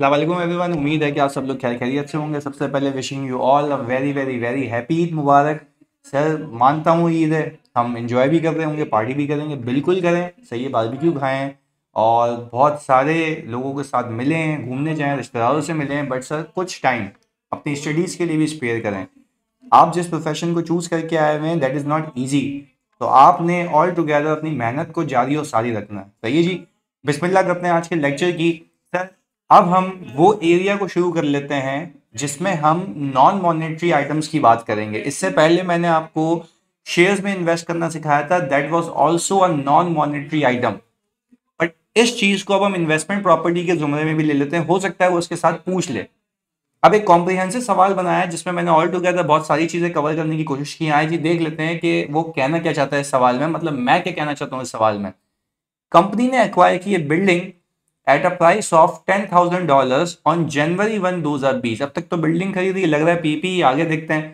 अल्लाम एवरीवन उम्मीद है कि आप सब लोग खैर खैरियत से होंगे सबसे पहले wishing you all a very very very happy Eid मुबारक सर मानता हूँ ईद है हम इन्जॉय भी कर रहे होंगे पार्टी भी करेंगे बिल्कुल करें सही है बारबेक्यू खाएँ और बहुत सारे लोगों के साथ मिलें घूमने जाएँ रिश्तेदारों से मिलें बट सर कुछ टाइम अपनी स्टडीज़ के लिए भी स्पेयर करें आप जिस प्रोफेशन को चूज़ करके आए हुए हैं दैट इज़ नॉट ईजी तो आपने ऑल टुगेदर अपनी मेहनत को जारी और सारी रखना है सही है जी बिस्मिल्लाह करते हैं आज के लेक्चर की सर अब हम वो एरिया को शुरू कर लेते हैं जिसमें हम नॉन मॉनेटरी आइटम्स की बात करेंगे इससे पहले मैंने आपको शेयर्स में इन्वेस्ट करना सिखाया था that was also a non monetary item but इस चीज को अब हम इन्वेस्टमेंट प्रॉपर्टी के जुमरे में भी ले लेते हैं हो सकता है वो उसके साथ पूछ ले अब एक कॉम्प्रिहेंसिव सवाल बनाया है जिसमें मैंने ऑल टुगेदर बहुत सारी चीजें कवर करने की कोशिश की आए जी देख लेते हैं कि वो कहना क्या चाहता है इस सवाल में मतलब मैं क्या कहना चाहता हूँ इस सवाल में कंपनी ने एक्वायर की ये building at a price of ten thousand dollar on January one दो हजार बीस अब तक तो बिल्डिंग खरीदी लग रहा है पीपी आगे देखते हैं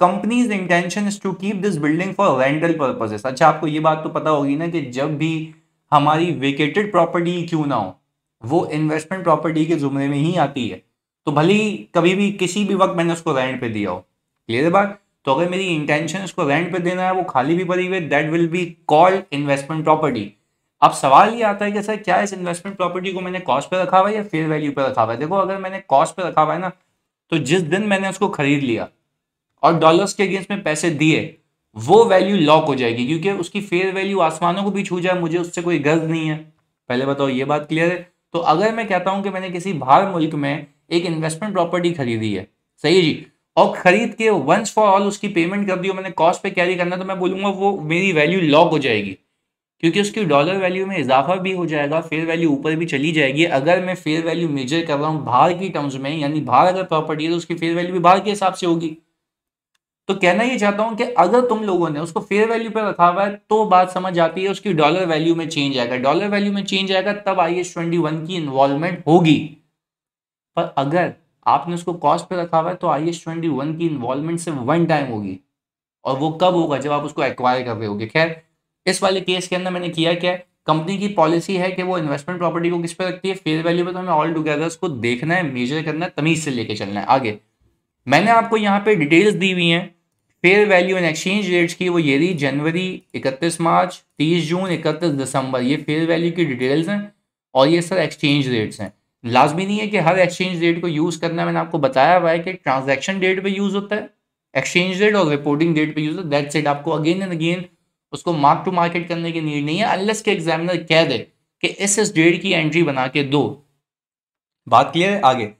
company's intention is to keep this building for rental purposes अच्छा आपको ये बात तो पता होगी ना कि जब भी हमारी वेकेटेड प्रॉपर्टी क्यों ना हो वो इन्वेस्टमेंट प्रॉपर्टी के जुमरे में ही आती है तो भले ही कभी भी किसी भी वक्त मैंने उसको रेंट पे दिया हो क्लियर बात तो अगर मेरी इंटेंशन उसको रेंट पे देना है वो खाली भी पड़ी हुई that will be called investment property अब सवाल ये आता है कि सर क्या इस इन्वेस्टमेंट प्रॉपर्टी को मैंने कॉस्ट पे रखा हुआ है या फेयर वैल्यू पे रखा हुआ है देखो अगर मैंने कॉस्ट पे रखा हुआ है ना तो जिस दिन मैंने उसको खरीद लिया और डॉलर्स के अगेंस्ट में पैसे दिए वो वैल्यू लॉक हो जाएगी क्योंकि उसकी फेयर वैल्यू आसमानों को भी छू जाए मुझे उससे कोई गर्ज नहीं है पहले बताओ ये बात क्लियर है तो अगर मैं कहता हूँ कि मैंने किसी बाहर मुल्क में एक इन्वेस्टमेंट प्रॉपर्टी खरीदी है सही है जी और खरीद के वंस फॉर ऑल उसकी पेमेंट कर दी मैंने कॉस्ट पे कैरी करना तो मैं बोलूंगा वो मेरी वैल्यू लॉक हो जाएगी क्योंकि उसकी डॉलर वैल्यू में इजाफा भी हो जाएगा फेयर वैल्यू ऊपर भी चली जाएगी अगर मैं फेयर वैल्यू मेजर कर रहा हूँ बाहर की टर्म्स में यानी बाहर अगर प्रॉपर्टी है तो उसकी फेयर वैल्यू भी बाहर के हिसाब से होगी तो कहना ये चाहता हूँ कि अगर तुम लोगों ने उसको फेयर वैल्यू पर रखा हुआ है तो बात समझ आती है उसकी डॉलर वैल्यू में चेंज आएगा डॉलर वैल्यू में चेंज आएगा तब आई एस ट्वेंटी वन की इन्वॉल्वमेंट होगी पर अगर आपने उसको कॉस्ट पर रखा हुआ है तो आई एस ट्वेंटी वन की इन्वॉल्वमेंट सिर्फ वन टाइम होगी और वो कब होगा जब आप उसको एक्वायर कर रहे होगे खैर इस वाले केस के अंदर मैंने किया क्या कंपनी की पॉलिसी है कि वो इन्वेस्टमेंट प्रॉपर्टी को किस पर रखती है फेयर वैल्यू पर तो हमें ऑल टुगेदर उसको देखना है मेजर करना है तमीज से लेके चलना है आगे मैंने आपको यहाँ पे डिटेल्स दी हुई हैं fair value and exchange rates की वो ये रही जनवरी 31 मार्च 30 जून 31 दिसंबर ये फेयर वैल्यू की डिटेल्स हैं और ये सर एक्सचेंज रेट्स हैं लाजमी नहीं है कि हर एक्सचेंज रेट को यूज़ करना मैंने आपको बताया हुआ है कि ट्रांजेक्शन डेट पर यूज़ होता है एक्सचेंज रेट और रिपोर्टिंग डेट पर यूज़ होता है दैट्स इट आपको अगेन एंड अगेन उसको मार्क टू मार्केट करने की नीड नहीं है अनलेस के एग्जामिनर कह दे कि इस एस डेट की एंट्री बना के दो बात क्लियर है आगे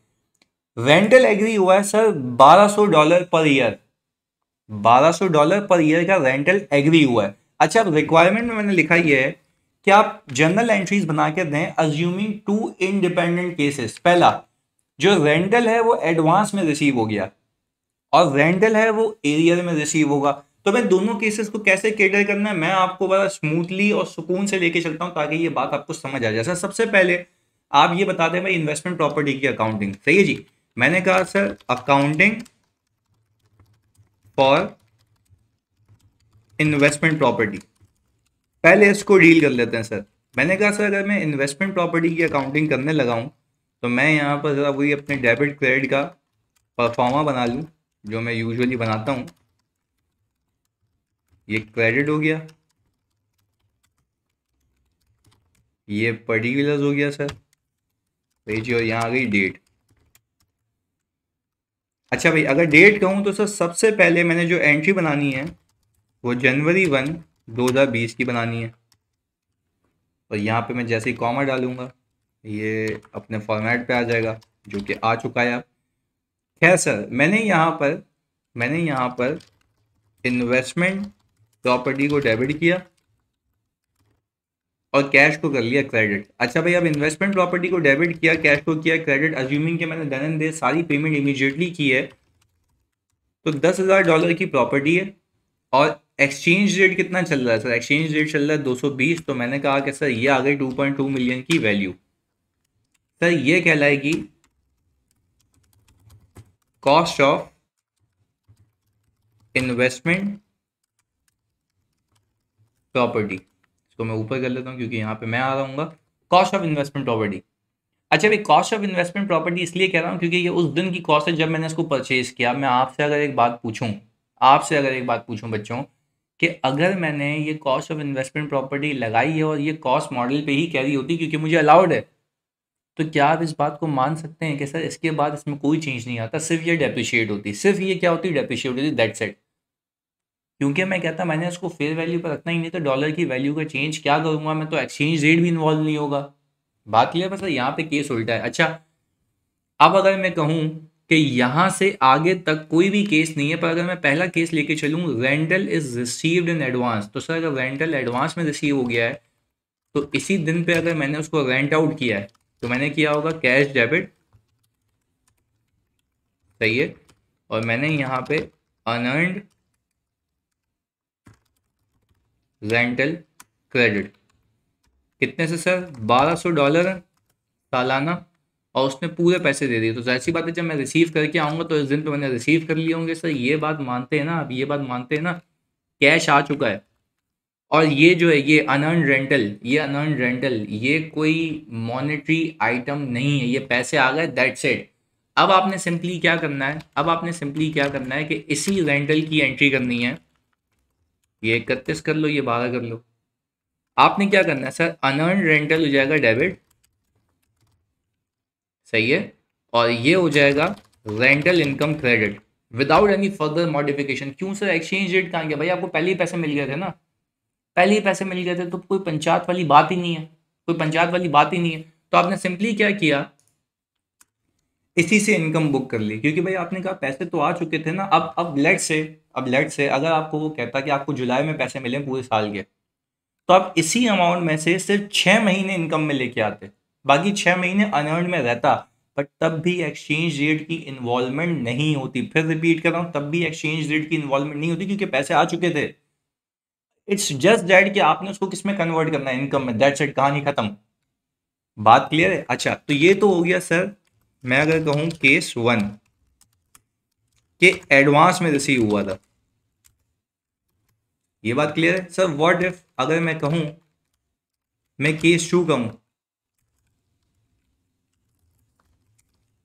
रेंटल एग्री हुआ है sir 1200 dollar per year 1200 dollar per year का रेंटल एग्री हुआ है अच्छा अब रिक्वायरमेंट में मैंने लिखा ये है कि आप जनरल एंट्रीज बना के दें अज्यूमिंग टू इनडिपेंडेंट केसेस पहला जो रेंटल है वो एडवांस में रिसीव हो गया और रेंटल है वो एरियर में रिसीव होगा तो मैं दोनों केसेस को कैसे केटर करना है मैं आपको बड़ा स्मूथली और सुकून से लेके चलता हूँ ताकि ये बात आपको समझ आ जाए सर सबसे पहले आप ये बता दें भाई इन्वेस्टमेंट प्रॉपर्टी की अकाउंटिंग सही है जी मैंने कहा sir accounting for investment property पहले इसको डील कर लेते हैं सर मैंने कहा सर अगर मैं इन्वेस्टमेंट प्रॉपर्टी की अकाउंटिंग करने लगा हूं तो मैं यहाँ पर ज़रा वही अपने डेबिट क्रेडिट का परफॉर्मा बना लूँ जो मैं यूजुअली बनाता हूँ ये क्रेडिट हो गया ये पर्टिकुलर्स हो गया सर जी और यहाँ आ गई डेट अच्छा भाई अगर डेट कहूँ तो सर सबसे पहले मैंने जो एंट्री बनानी है वो जनवरी वन दो हज़ार बीस की बनानी है और यहाँ पे मैं जैसे ही कॉमा डालूंगा ये अपने फॉर्मेट पे आ जाएगा जो कि आ चुका है अब खैर सर मैंने यहाँ पर मैंने यहाँ पर इन्वेस्टमेंट प्रॉपर्टी को डेबिट किया और कैश को कर लिया क्रेडिट अच्छा भाई अब इन्वेस्टमेंट प्रॉपर्टी को डेबिट किया कैश को किया क्रेडिट अज्यूमिंग के मैंने देन एंड दे सारी पेमेंट इमीजिएटली की है तो दस हज़ार डॉलर की प्रॉपर्टी है और एक्सचेंज रेट कितना चल रहा है सर एक्सचेंज रेट चल रहा है बीस तो मैंने कहा कि सर ये आ गई टू मिलियन की वैल्यू सर ये कहलाएगी कॉस्ट ऑफ इन्वेस्टमेंट प्रॉपर्टी इसको मैं ऊपर कर लेता हूँ क्योंकि यहाँ पे मैं आ रहा कॉस्ट ऑफ इन्वेस्टमेंट प्रॉपर्टी अच्छा भाई कॉस्ट ऑफ इन्वेस्टमेंट प्रॉपर्टी इसलिए कह रहा हूँ क्योंकि ये उस दिन की कॉस्ट है जब मैंने इसको परचेज किया मैं आपसे अगर एक बात पूछूँ आपसे अगर एक बात पूछूँ बच्चों कि अगर मैंने ये कॉस्ट ऑफ इन्वेस्टमेंट प्रॉपर्टी लगाई है और ये कॉस्ट मॉडल पे ही कैरी होती क्योंकि मुझे अलाउड है तो क्या आप इस बात को मान सकते हैं कि सर इसके बाद इसमें कोई चेंज नहीं आता सिर्फ ये डेप्रिशिएट होती सिर्फ ये क्या होती डेप्रिशिएट होती दैट सेट क्योंकि मैं कहता मैंने इसको फेयर वैल्यू पर रखना ही नहीं तो डॉलर की वैल्यू का चेंज क्या करूँगा मैं तो एक्सचेंज रेट भी इन्वॉल्व नहीं होगा बात यह मतलब यहाँ पे केस उल्टा है अच्छा अब अगर मैं कहूँ कि यहाँ से आगे तक कोई भी केस नहीं है पर अगर मैं पहला केस लेके चलूँ rental is received in advance तो सर अगर रेंटल एडवांस में रिसीव हो गया है तो इसी दिन पे अगर मैंने उसको रेंट आउट किया है तो मैंने किया होगा कैश डेबिट सही है और मैंने यहाँ पे अनर्नड रेंटल क्रेडिट कितने से सर 1200 डॉलर सालाना और उसने पूरे पैसे दे दिए तो ऐसी बात है जब मैं रिसीव करके आऊँगा तो इस दिन पे तो मैंने रिसीव कर लिए होंगे सर ये बात मानते हैं ना अब ये बात मानते हैं ना कैश आ चुका है और ये जो है ये अनर्न रेंटल ये अनर्न रेंटल ये कोई मॉनेटरी आइटम नहीं है ये पैसे आ गए दैट्स इट अब आपने सिंपली क्या करना है अब आपने सिंपली क्या करना है कि इसी रेंटल की एंट्री करनी है ये इकतीस कर लो ये बारह कर लो आपने क्या करना है सर अनर्न रेंटल हो जाएगा डेबिट सही है और ये हो जाएगा rental income credit without any further modification क्यों सर एक्सचेंज रेट कहाँ गया भाई आपको पहले ही पैसे मिल गए थे ना पहले ही पैसे मिल गए थे तो कोई पंचायत वाली बात ही नहीं है कोई पंचायत वाली बात ही नहीं है तो आपने सिंपली क्या किया इसी से इनकम बुक कर ली क्योंकि भाई आपने कहा पैसे तो आ चुके थे ना अब अब लेट से अब लेट से अगर आपको वो कहता कि आपको जुलाई में पैसे मिले पूरे साल के तो आप इसी अमाउंट में से सिर्फ छः महीने इनकम में लेके आते बाकी छः महीने अनअर्न में रहता बट तब भी एक्सचेंज रेट की इन्वॉल्वमेंट नहीं होती फिर रिपीट कर रहा हूँ तब भी एक्सचेंज रेट की इन्वॉल्वमेंट नहीं होती क्योंकि पैसे आ चुके थे इट्स जस्ट डैट कि आपने उसको किस में कन्वर्ट करना है इनकम में दैट्स इट कहानी खत्म बात क्लियर है अच्छा तो ये तो हो गया सर मैं अगर कहूं केस वन के एडवांस में रिसीव हुआ था ये बात क्लियर है सर व्हाट इफ अगर मैं कहूं मैं केस टू कहूं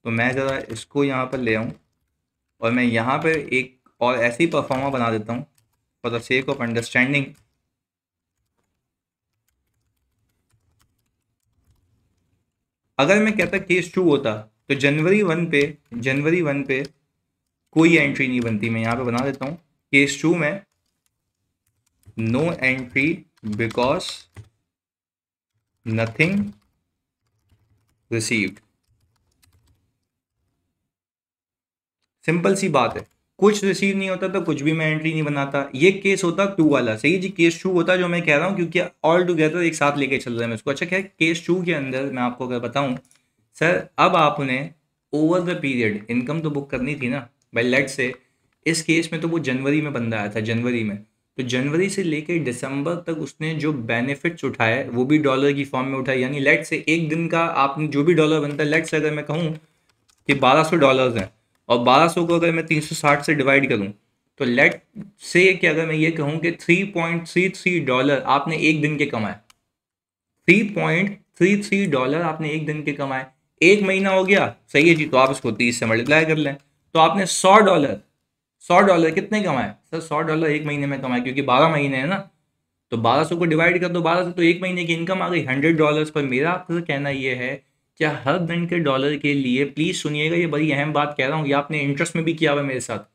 तो मैं ज़रा इसको यहां पर ले आऊं और मैं यहां पर एक और ऐसी परफॉर्मा बना देता हूँ for the sake of understanding अगर मैं कहता केस टू होता तो जनवरी वन पे जनवरी वन पे कोई एंट्री नहीं बनती मैं यहाँ पे बना देता हूँ केस टू में no entry because nothing received simple सी बात है कुछ रिसीव नहीं होता तो कुछ भी मैं एंट्री नहीं बनाता ये केस होता टू वाला सही जी केस टू होता जो मैं कह रहा हूँ क्योंकि ऑल टुगेदर एक साथ लेके चल रहा है मैं उसको अच्छा क्या केस टू के अंदर मैं आपको अगर बताऊँ सर अब आपने ओवर द पीरियड इनकम तो बुक करनी थी ना भाई लेट से इस केस में तो वो जनवरी में बंदा आया था जनवरी में तो जनवरी से लेकर दिसंबर तक उसने जो बेनिफिट्स उठाए वो भी डॉलर की फॉर्म में उठाए यानी लेट से एक दिन का आपने जो भी डॉलर बनता है लेट से अगर मैं कहूँ कि 1200 डॉलर हैं और 1200 को अगर मैं 360 से डिवाइड करूँ तो लेट से कि अगर मैं ये कहूँ कि 3.33 डॉलर आपने एक दिन के कमाए 3.33 डॉलर आपने एक दिन के कमाए एक महीना हो गया सही है जी तो आप इसको तीस से मल्टीप्लाई कर लें तो आपने सौ डॉलर सौ डॉलर कितने कमाए सर सौ डॉलर एक महीने में कमाए क्योंकि बारह महीने है ना तो बारह सौ को डिवाइड कर दो बारह सौ तो एक महीने की इनकम आ गई हंड्रेड डॉलर पर मेरा आपसे कहना यह है कि हर दिन के डॉलर के लिए प्लीज़ सुनिएगा ये बड़ी अहम बात कह रहा हूँ ये आपने इंटरेस्ट में भी किया हुआ मेरे साथ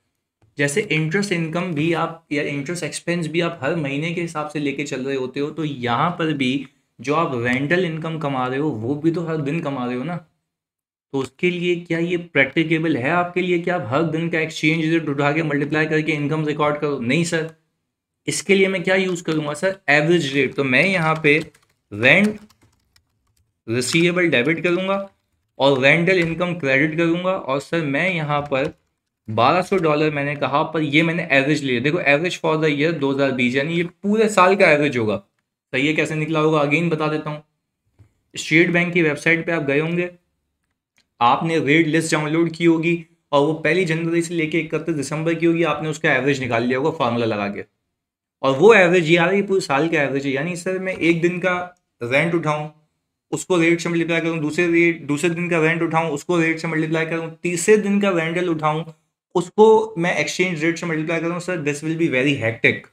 जैसे इंटरेस्ट इनकम भी आप या इंटरेस्ट एक्सपेंस भी आप हर महीने के हिसाब से लेके चल रहे होते हो तो यहाँ पर भी जो आप रेंटल इनकम कमा रहे हो वो भी तो हर दिन कमा रहे हो ना तो उसके लिए क्या ये प्रैक्टिकेबल है आपके लिए कि आप हर दिन का एक्सचेंज रेट उठा के मल्टीप्लाई करके इनकम रिकॉर्ड करो नहीं सर इसके लिए मैं क्या यूज़ करूंगा सर एवरेज रेट तो मैं यहाँ पे रेंट रिसीवेबल डेबिट करूंगा और रेंटल इनकम क्रेडिट करूँगा और सर मैं यहाँ पर 1200 डॉलर मैंने कहा पर ये मैंने एवरेज लिया देखो एवरेज फॉर द ईयर 2020 यानी ये पूरे साल का एवरेज होगा सही है कैसे निकला होगा अगेन बता देता हूँ स्टेट बैंक की वेबसाइट पे आप गए होंगे आपने रेड लिस्ट डाउनलोड की होगी और वो पहली जनवरी से लेकर इकतीस दिसंबर की होगी आपने उसका एवरेज निकाल लिया होगा फार्मूला लगा के और वो एवरेज ये आ रही है पूरे साल का एवरेज है यानी सर मैं एक दिन का रेंट उठाऊं उसको रेट से मल्टीप्लाई करूँ दूसरे रेट दूसरे दिन का रेंट उठाऊं उसको रेट से मल्टीप्लाई करूँ तीसरे दिन का रेंटल उठाऊं उसको मैं एक्सचेंज रेट से मल्टीप्लाई करूँ sir this will be very hectic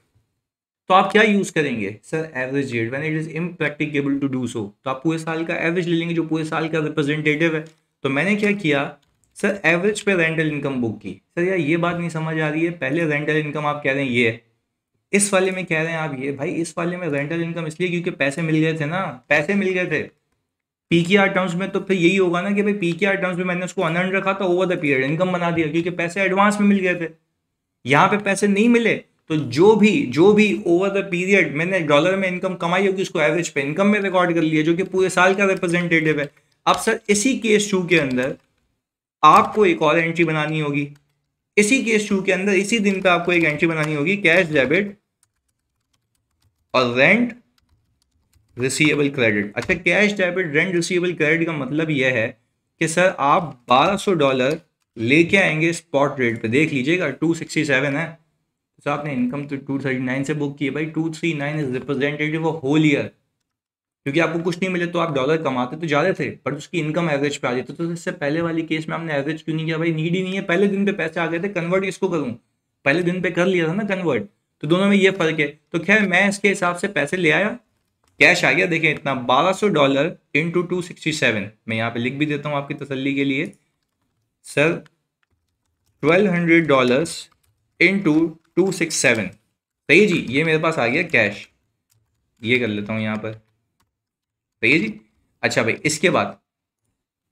तो आप क्या यूज़ करेंगे sir average rate when it is impracticable to do so तो आप पूरे साल का एवरेज ले लेंगे जो पूरे साल का रिप्रेजेंटेटिव है तो मैंने क्या किया सर एवरेज पे रेंटल इनकम बुक की सर यार ये बात नहीं समझ आ रही है पहले रेंटल इनकम आप कह रहे हैं ये इस वाले में कह रहे हैं आप ये भाई इस वाले में रेंटल इनकम इसलिए क्योंकि पैसे मिल गए थे ना पैसे मिल गए थे पी के आर टर्म्स में तो फिर यही होगा ना कि भाई पी के आर टर्म्स में मैंने उसको अनर्न रखा था ओवर द पीरियड इनकम बना दिया क्योंकि पैसे एडवांस में मिल गए थे यहाँ पे पैसे नहीं मिले तो जो भी जो भी ओवर द पीरियड मैंने डॉलर में इनकम कमाई होगी उसको एवरेज पे इनकम में रिकॉर्ड कर लिया जो कि पूरे साल का रिप्रेजेंटेटिव है अब सर इसी केस टू के अंदर आपको एक और एंट्री बनानी होगी इसी केस टू के अंदर इसी दिन पे आपको एक एंट्री बनानी होगी कैश डेबिट और रेंट रिसीवेबल क्रेडिट अच्छा cash debit rent receivable credit का मतलब यह है कि सर आप 1200 डॉलर लेके आएंगे स्पॉट रेट पे देख लीजिएगा 267 है तो आपने इनकम तो 239 से बुक की है भाई 239 is representative of whole year क्योंकि आपको कुछ नहीं मिले तो आप डॉलर कमाते तो ज़्यादा थे बट उसकी इनकम एवरेज पे आ जाती तो इससे पहले वाली केस में हमने एवरेज क्यों नहीं किया भाई नीड ही नहीं है पहले दिन पे पैसे आ गए थे कन्वर्ट इसको करूँ पहले दिन पे कर लिया था ना कन्वर्ट तो दोनों में ये फर्क है तो खैर मैं इसके हिसाब से पैसे ले आया कैश आ गया देखें इतना सौ dollar into two sixty seven मैं यहाँ पे लिख भी देता हूँ आपकी तसल्ली के लिए sir twelve hundred dollars into two six seven सही जी ये मेरे पास आ गया कैश ये कर लेता हूँ यहाँ पर भैया तो जी अच्छा भाई इसके बाद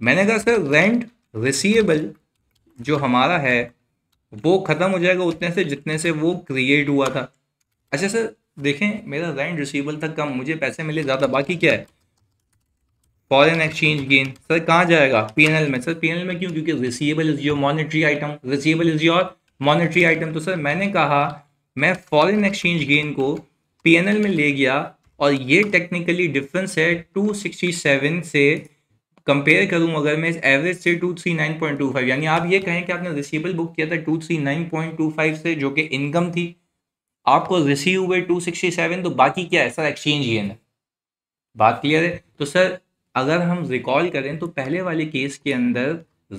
मैंने कहा सर रेंट रिसीवेबल जो हमारा है वो ख़त्म हो जाएगा उतने से जितने से वो क्रिएट हुआ था अच्छा सर देखें मेरा रेंट रिसीवेबल था कम मुझे पैसे मिले ज़्यादा बाकी क्या है फॉरन एक्सचेंज गेन सर कहाँ जाएगा पीएनएल में सर पीएनएल में क्यों क्योंकि receivable is your monetary item receivable is your monetary item तो सर मैंने कहा मैं फॉरन एक्सचेंज गेन को पीएनएल में ले गया और ये टेक्निकली डिफरेंस है 267 से कंपेयर करूं अगर मैं इस एवरेज से 239.25 यानी आप ये कहें कि आपने रिसीवेबल बुक किया था 239.25 से जो कि इनकम थी आपको रिसीव हुए 267 तो बाकी क्या है सर एक्सचेंज गेन है बात क्लियर है तो सर अगर हम रिकॉल करें तो पहले वाले केस के अंदर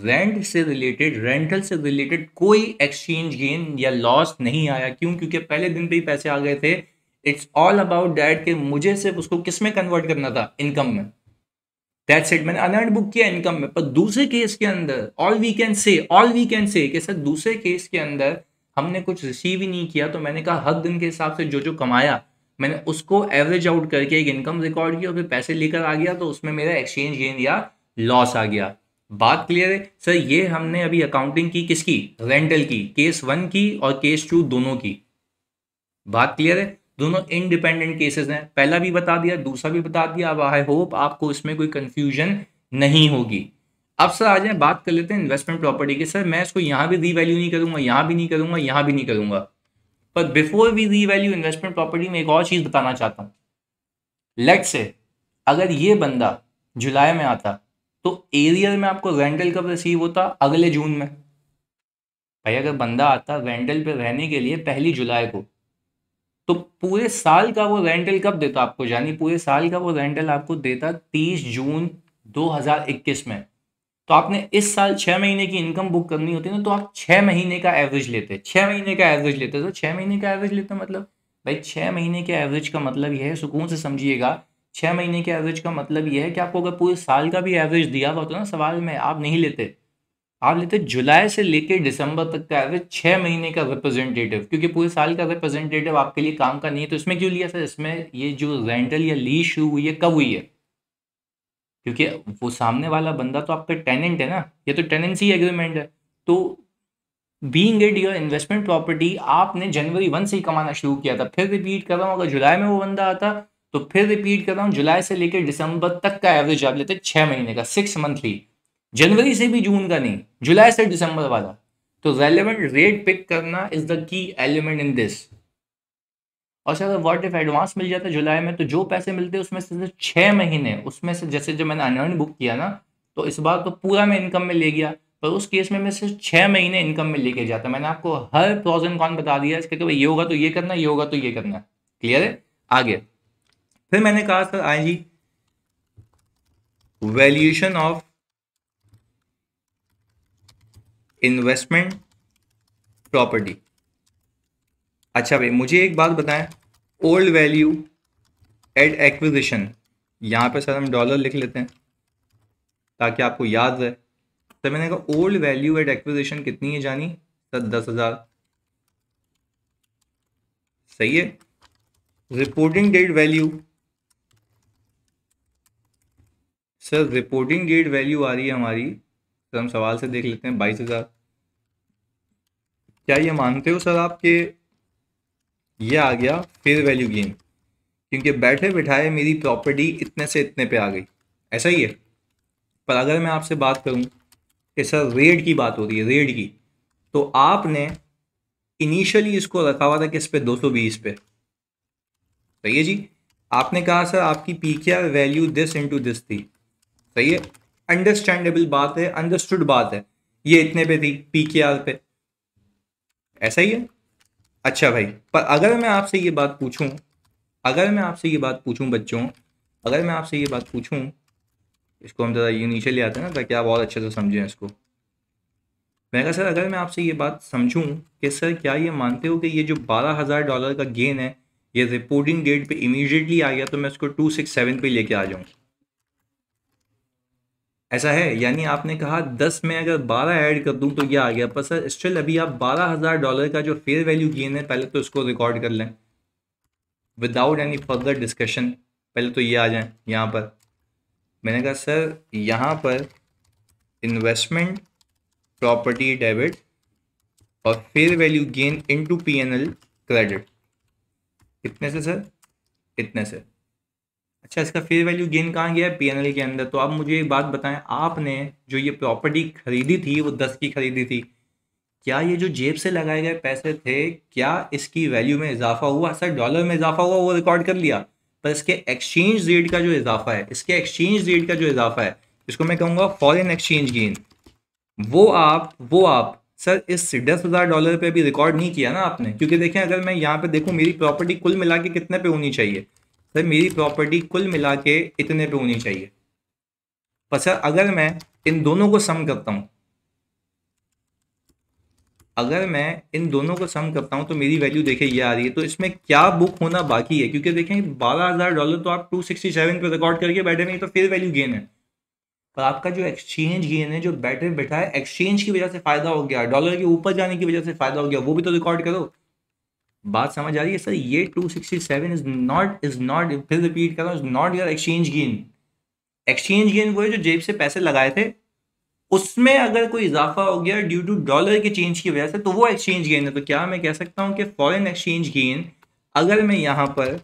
रेंट से रिलेटेड रेंटल से रिलेटेड कोई एक्सचेंज गेन या लॉस नहीं आया क्यों क्योंकि पहले दिन पे ही पैसे आ गए थे इट्स ऑल अबाउट डैट कि मुझे सिर्फ उसको किस में कन्वर्ट करना था इनकम में दैट्स इट मैंने अनर्न बुक किया इनकम में पर दूसरे केस के अंदर all we can say all we can say कि सर दूसरे केस के अंदर हमने कुछ रिसीव ही नहीं किया तो मैंने कहा हर दिन के हिसाब से जो जो कमाया मैंने उसको एवरेज आउट करके एक इनकम रिकॉर्ड किया और फिर पैसे लेकर आ गया तो उसमें मेरा एक्सचेंज गेन या लॉस आ गया बात क्लियर है सर ये हमने अभी अकाउंटिंग की किसकी रेंटल की केस वन की और केस टू दोनों की बात क्लियर है दोनों इनडिपेंडेंट केसेस हैं पहला भी बता दिया दूसरा भी बता दिया अब आई होप आपको इसमें कोई कंफ्यूजन नहीं होगी अब सर आ जाए बात कर लेते हैं इन्वेस्टमेंट प्रॉपर्टी के सर मैं इसको यहाँ भी रीवैल्यू नहीं करूँगा यहाँ भी नहीं करूँगा यहाँ भी नहीं करूँगा पर before we revalue investment property में एक और चीज़ बताना चाहता हूँ लेट से अगर ये बंदा जुलाई में आता तो एरियर में आपको रेंटल कब रिसीव होता अगले जून में भाई अगर बंदा आता रेंटल पे रहने के लिए पहली जुलाई को तो पूरे साल का वो रेंटल कब देता आपको यानी पूरे साल का वो रेंटल आपको देता तीस जून 2021 में तो आपने इस साल छः महीने की इनकम बुक करनी होती है ना तो आप छः महीने का एवरेज लेते छः महीने का एवरेज लेते तो छः महीने का एवरेज लेते मतलब भाई छः महीने के एवरेज का मतलब यह है सुकून से समझिएगा छः महीने के एवरेज का मतलब यह है कि आपको अगर पूरे साल का भी एवरेज दिया हुआ तो ना सवाल में आप नहीं लेते आप लेते जुलाई से लेकर दिसंबर तक का एवरेज छः महीने का रिप्रेजेंटेटिव क्योंकि पूरे साल का रिप्रेजेंटेटिव आपके लिए काम का नहीं है तो इसमें क्यों लिया सर इसमें ये जो रेंटल या लीज शुरू हुई है कब हुई है क्योंकि वो सामने वाला बंदा तो आपका टेनेंट है ना ये तो टेनेंसी एग्रीमेंट है तो being it your investment property आपने जनवरी वन से ही कमाना शुरू किया था फिर रिपीट कर रहा हूँ अगर जुलाई में वो बंदा आता तो फिर रिपीट कर रहा हूँ जुलाई से लेकर दिसंबर तक का एवरेज आप लेते छः महीने का सिक्स मंथली जनवरी से भी जून का नहीं जुलाई से दिसंबर वाला तो रेलिवेंट रेट पिक करना is the key element in this और सर वॉट इफ एडवांस मिल जाता है जुलाई में तो जो पैसे मिलते हैं उसमें से छः महीने उसमें से जैसे जब मैंने अनर्न बुक किया ना तो इस बार तो पूरा मैं इनकम में ले गया पर उस केस में मैं सिर्फ छः महीने इनकम में लेके जाता मैंने आपको हर प्रॉज एंड कॉन बता दिया इसके कि तो भाई ये होगा तो ये करना ये होगा तो ये करना क्लियर है आगे फिर मैंने कहा sir I G valuation of investment property अच्छा भाई मुझे एक बात बताएं ओल्ड वैल्यू एट एक्विजिशन यहाँ पे सर हम डॉलर लिख लेते हैं ताकि आपको याद रहे सर मैंने कहा ओल्ड वैल्यू एट एक्विजिशन कितनी है जानी सर दस हज़ार सही है reporting date value sir reporting date value आ रही है हमारी तो हम सवाल से देख लेते हैं बाईस हज़ार क्या ये मानते हो सर आपके ये आ गया फेयर वैल्यू गेन क्योंकि बैठे बिठाए मेरी प्रॉपर्टी इतने से इतने पे आ गई ऐसा ही है पर अगर मैं आपसे बात करूं कि सर रेड की बात हो रही है रेड की तो आपने इनिशियली इसको रखा हुआ था किस पे 220 पे सही है जी आपने कहा सर आपकी P value this into this थी सही है अंडरस्टैंडेबल बात है अंडरस्टूड बात है ये इतने पे थी पी के आर पे ऐसा ही है अच्छा भाई पर अगर मैं आपसे ये बात पूछूं अगर मैं आपसे ये बात पूछूं बच्चों अगर मैं आपसे ये बात पूछूं इसको हम ज़रा ये नीचे ले आते हैं ना ताकि आप और अच्छे से समझें इसको मैं कहा सर अगर मैं आपसे ये बात समझूं कि सर क्या ये मानते हो कि ये जो बारह हज़ार डॉलर का गेन है ये रिपोर्टिंग डेट पे इमीडिएटली आ गया तो मैं इसको टू सिक्स सेवन पर लेके आ जाऊँ ऐसा है यानी आपने कहा दस में अगर बारह ऐड कर दूं तो ये आ गया पर सर स्टिल अभी आप बारह हज़ार डॉलर का जो फेयर वैल्यू गेन है पहले तो इसको रिकॉर्ड कर लें विदाउट एनी फर्दर डिस्कशन पहले तो ये आ जाए यहाँ पर मैंने कहा सर यहाँ पर इन्वेस्टमेंट प्रॉपर्टी डेबिट और fair value gain into PNL credit कितने से सर इतने से अच्छा इसका फेयर वैल्यू गेन कहाँ गया है पी के अंदर तो आप मुझे एक बात बताएं आपने जो ये प्रॉपर्टी खरीदी थी वो दस की खरीदी थी क्या ये जो जेब से लगाए गए पैसे थे क्या इसकी वैल्यू में इजाफा हुआ सर डॉलर में इजाफा हुआ वो रिकॉर्ड कर लिया पर इसके एक्सचेंज रेट का जो इजाफा है इसके एक्सचेंज रेट का जो इजाफा है इसको मैं कहूँगा फॉरन एक्सचेंज गेन वो आप वो आप सर इस दस हज़ार डॉलर पर भी रिकॉर्ड नहीं किया ना आपने क्योंकि देखें अगर मैं यहाँ पे देखूँ मेरी प्रॉपर्टी कुल मिला के कितने पे होनी चाहिए सर मेरी प्रॉपर्टी कुल मिला के इतने पे होनी चाहिए पर सर अगर मैं इन दोनों को सम करता हूँ अगर मैं इन दोनों को सम करता हूँ तो मेरी वैल्यू देखिए ये आ रही है तो इसमें क्या बुक होना बाकी है क्योंकि देखें बारह हज़ार डॉलर तो आप टू सिक्सटी सेवन पर रिकॉर्ड करके बैठे नहीं तो फिर वैल्यू गेन है पर आपका जो एक्सचेंज गेन है जो बैठे बैठा है एक्सचेंज की वजह से फ़ायदा हो गया डॉलर के ऊपर जाने की वजह से फ़ायदा हो गया वो भी तो रिकॉर्ड करो बात समझ आ रही है सर ये two sixty seven is not is not फिर रिपीट कर रहा हूँ is not your exchange gain exchange gain वो है जो जेब से पैसे लगाए थे उसमें अगर कोई इजाफा हो गया ड्यू टू डॉलर के चेंज की वजह से तो वो एक्सचेंज गेन है तो क्या मैं कह सकता हूँ कि फॉरन एक्सचेंज गेन अगर मैं यहाँ पर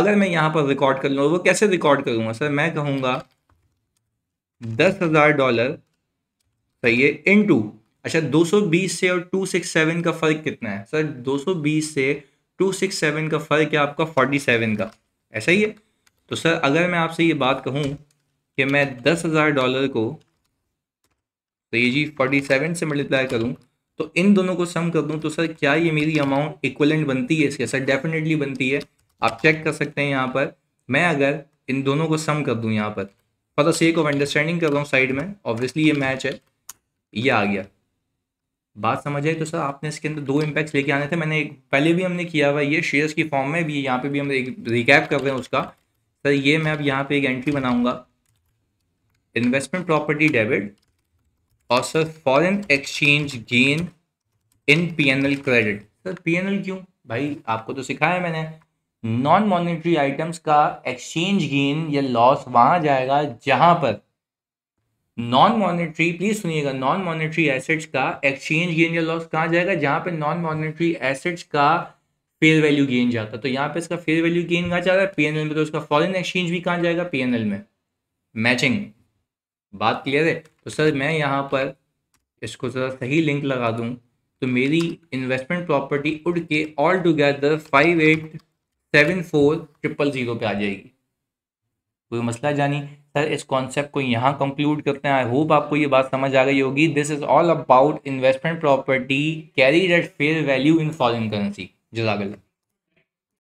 अगर मैं यहाँ पर रिकॉर्ड कर लूँ वो कैसे रिकॉर्ड करूँगा सर मैं कहूँगा दस हज़ार डॉलर सही है इन टू अच्छा 220 से और 267 का फ़र्क कितना है सर 220 से 267 का फ़र्क है आपका 47 का ऐसा ही है तो सर अगर मैं आपसे ये बात कहूँ कि मैं दस हज़ार डॉलर को तो ये जी 47 से मल्टीप्लाई करूँ तो इन दोनों को सम कर दूँ तो सर क्या ये मेरी अमाउंट इक्वलेंट बनती है इसके सर डेफिनेटली बनती है आप चेक कर सकते हैं यहाँ पर मैं अगर इन दोनों को सम कर दूँ यहाँ पर for the sake of understanding कर रहा हूँ साइड में ऑब्वियसली ये मैच है ये आ गया बात समझ आई तो सर आपने इसके अंदर दो इम्पैक्ट्स लेके आने थे मैंने एक पहले भी हमने किया हुआ ये शेयर्स की फॉर्म में भी यहाँ पे भी हम एक रिकैप कर रहे हैं उसका सर ये मैं अब यहाँ पे एक एंट्री बनाऊंगा इन्वेस्टमेंट प्रॉपर्टी डेबिट और sir foreign exchange gain in P N L credit sir P N L क्यों भाई आपको तो सिखाया मैंने नॉन मॉनिटरी आइटम्स का एक्सचेंज गेन या लॉस वहाँ जाएगा जहाँ पर नॉन मॉनेटरी प्लीज सुनिएगा नॉन मॉनेटरी एसेट्स का एक्सचेंज गेन या लॉस कहाँ जाएगा जहाँ पे नॉन मॉनेटरी एसेट्स का फेयर वैल्यू गेन जाता तो यहाँ पे इसका फेयर वैल्यू गेन कहाँ जा रहा है पीएनएल में तो उसका फॉरेन एक्सचेंज भी कहाँ जाएगा पीएनएल में मैचिंग बात क्लियर है तो सर मैं यहाँ पर इसको ज़रा सही लिंक लगा दूँ तो मेरी इन्वेस्टमेंट प्रॉपर्टी उड़ के all together five eight seven four triple zero पर आ जाएगी कोई मसला जानी सर इस कॉन्सेप्ट को यहाँ कंक्लूड करते हैं आई होप आपको ये बात समझ आ गई होगी this is all about investment property carried at fair value in foreign currency जजाकल्ला